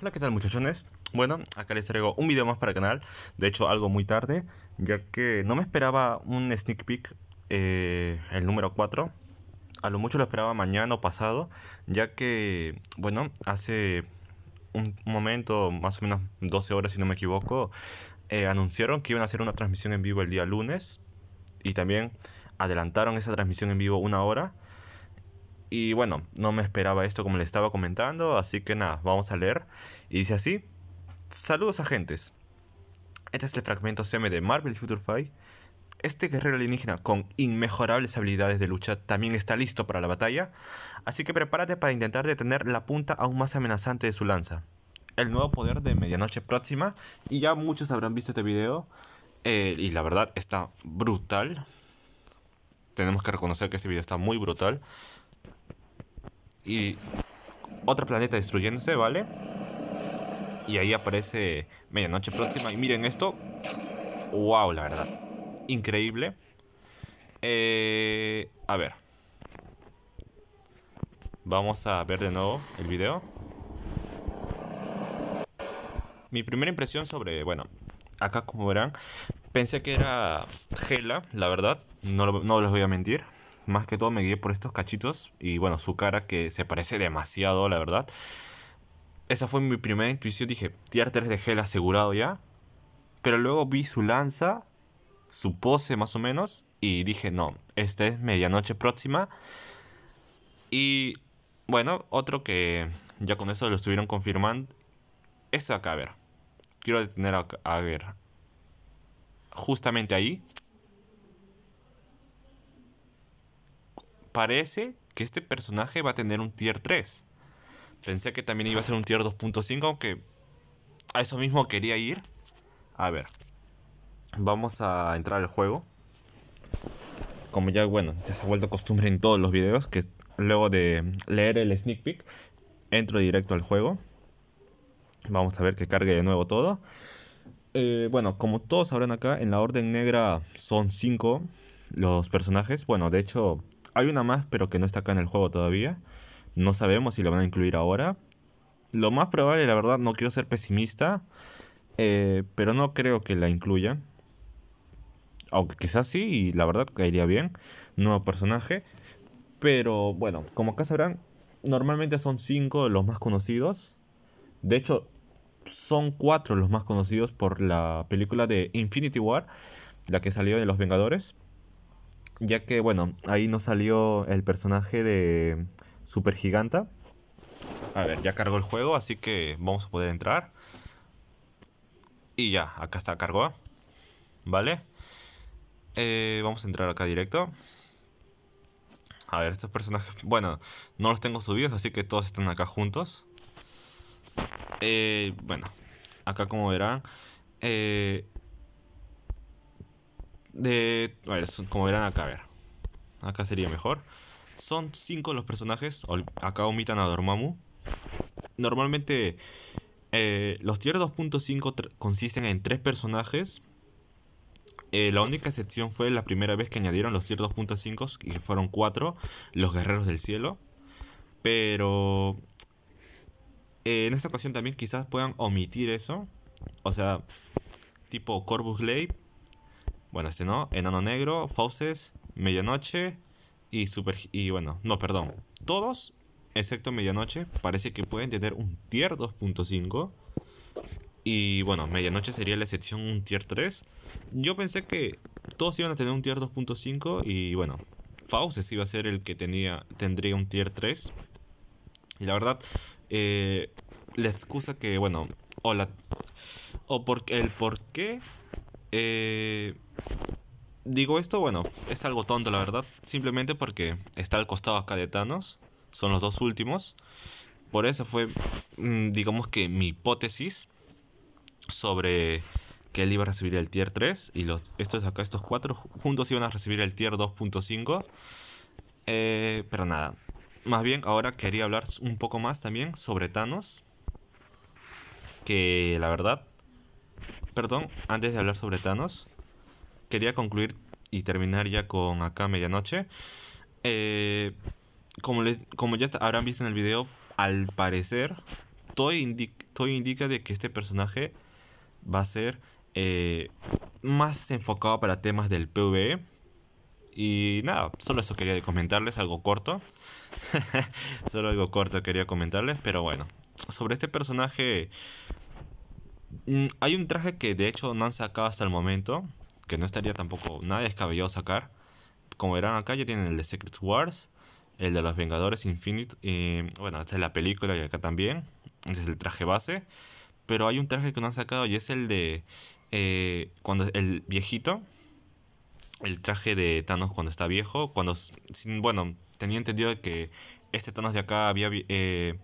Hola, ¿qué tal muchachones? Bueno, acá les traigo un video más para el canal, de hecho algo muy tarde, ya que no me esperaba un sneak peek, eh, el número 4, a lo mucho lo esperaba mañana o pasado, ya que, bueno, hace un momento, más o menos 12 horas si no me equivoco, eh, anunciaron que iban a hacer una transmisión en vivo el día lunes, y también adelantaron esa transmisión en vivo una hora, y bueno, no me esperaba esto como le estaba comentando, así que nada, vamos a leer. Y dice así, saludos agentes. Este es el fragmento CM de Marvel Future Fight. Este guerrero alienígena con inmejorables habilidades de lucha también está listo para la batalla, así que prepárate para intentar detener la punta aún más amenazante de su lanza. El nuevo poder de Medianoche Próxima, y ya muchos habrán visto este video, eh, y la verdad está brutal. Tenemos que reconocer que este video está muy brutal y otro planeta destruyéndose, ¿vale? Y ahí aparece Medianoche Próxima. Y miren esto. ¡Wow! La verdad. Increíble. Eh, a ver. Vamos a ver de nuevo el video. Mi primera impresión sobre, bueno, acá como verán, pensé que era Gela, la verdad, no, no les voy a mentir más que todo me guié por estos cachitos y bueno, su cara que se parece demasiado, la verdad. Esa fue mi primera intuición, dije, tier 3 de gel asegurado ya. Pero luego vi su lanza, su pose más o menos, y dije, no, esta es medianoche próxima. Y bueno, otro que ya con eso lo estuvieron confirmando es acá, a ver. Quiero detener a, a ver. Justamente ahí, parece que este personaje va a tener un tier 3. Pensé que también iba a ser un tier 2.5, aunque a eso mismo quería ir. A ver, vamos a entrar al juego. Como ya, bueno, ya se ha vuelto costumbre en todos los videos, que luego de leer el sneak peek, entro directo al juego. Vamos a ver que cargue de nuevo todo. Eh, bueno, como todos sabrán acá, en la Orden Negra son 5 los personajes. Bueno, de hecho, hay una más, pero que no está acá en el juego todavía. No sabemos si la van a incluir ahora. Lo más probable, la verdad, no quiero ser pesimista, eh, pero no creo que la incluyan. Aunque quizás sí, y la verdad caería bien. Nuevo personaje. Pero bueno, como acá sabrán, normalmente son cinco los más conocidos. De hecho, son cuatro los más conocidos por la película de Infinity War, la que salió de Los Vengadores ya que, bueno, ahí nos salió el personaje de Super Giganta. A ver, ya cargó el juego, así que vamos a poder entrar. Y ya, acá está, cargó. ¿Vale? Eh, vamos a entrar acá directo. A ver, estos personajes, bueno, no los tengo subidos, así que todos están acá juntos. Eh, bueno, acá como verán, eh, de. A ver, como verán acá, a ver. Acá sería mejor. Son cinco los personajes. Acá omitan a Dormammu. Normalmente. Eh, los tier 2.5 consisten en tres personajes. Eh, la única excepción fue la primera vez que añadieron los tier 2.5 y fueron cuatro, los guerreros del cielo. Pero eh, en esta ocasión también quizás puedan omitir eso. O sea, tipo Corvus Glaive bueno, este no. Enano Negro, Fauces, Medianoche y Super... Y bueno, no, perdón. Todos, excepto Medianoche, parece que pueden tener un tier 2.5. Y bueno, Medianoche sería la excepción un tier 3. Yo pensé que todos iban a tener un tier 2.5 y bueno, Fauces iba a ser el que tenía, tendría un tier 3. Y la verdad, eh, la excusa que, bueno, o, la, o por, el por qué... Eh, digo esto, bueno, es algo tonto la verdad, simplemente porque está al costado acá de Thanos, son los dos últimos. Por eso fue, mm, digamos que mi hipótesis sobre que él iba a recibir el tier 3 y los, estos acá, estos cuatro juntos iban a recibir el tier 2.5. Eh, pero nada, más bien ahora quería hablar un poco más también sobre Thanos, que la verdad, perdón, antes de hablar sobre Thanos, quería concluir y terminar ya con acá medianoche. Eh, como, como ya habrán visto en el video, al parecer, todo, indica de que este personaje va a ser eh, más enfocado para temas del PvE. Y nada, solo eso quería comentarles, algo corto. solo algo corto quería comentarles, pero bueno. Sobre este personaje, mm, hay un traje que de hecho no han sacado hasta el momento que no estaría tampoco nada descabellado sacar. Como verán acá ya tienen el de Secret Wars, el de los Vengadores Infinite, bueno, esta es la película y acá también, este es el traje base, pero hay un traje que no han sacado y es el de eh, cuando el viejito, el traje de Thanos cuando está viejo, cuando, bueno, tenía entendido que este Thanos de acá había, eh,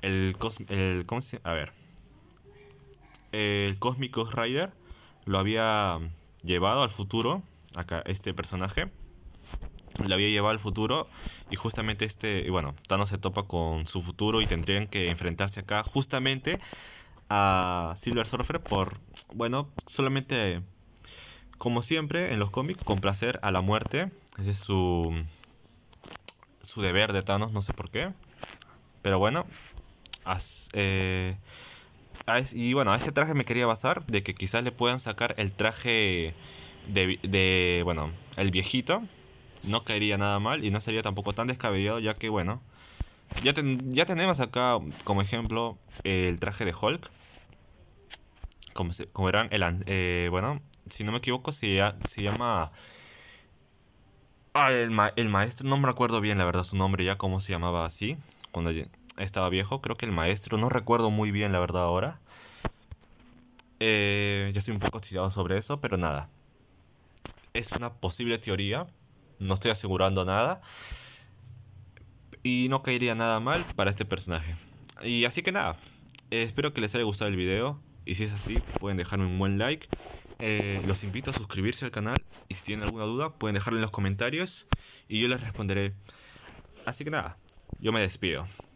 el, cos, el, ¿cómo se, a ver, el Cósmico Rider lo había llevado al futuro, acá este personaje, la había llevado al futuro y justamente este, y bueno, Thanos se topa con su futuro y tendrían que enfrentarse acá justamente a Silver Surfer por, bueno, solamente como siempre en los cómics, complacer a la muerte, ese es su, su deber de Thanos, no sé por qué, pero bueno, as, eh, y bueno, a ese traje me quería basar, de que quizás le puedan sacar el traje de, bueno, el viejito. No caería nada mal y no sería tampoco tan descabellado, ya que, bueno, ya, ya tenemos acá como ejemplo el traje de Hulk. Como, eran como el, eh, bueno, si no me equivoco, se, se llama... Ah, el, maestro, no me acuerdo bien la verdad su nombre ya, cómo se llamaba así, cuando estaba viejo, creo que el maestro, no recuerdo muy bien la verdad ahora. Eh, ya estoy un poco chillado sobre eso, pero nada. Es una posible teoría, no estoy asegurando nada. Y no caería nada mal para este personaje. Y así que nada, espero que les haya gustado el video. Y si es así, pueden dejarme un buen like. Eh, los invito a suscribirse al canal. Y si tienen alguna duda, pueden dejarla en los comentarios. Y yo les responderé. Así que nada, yo me despido.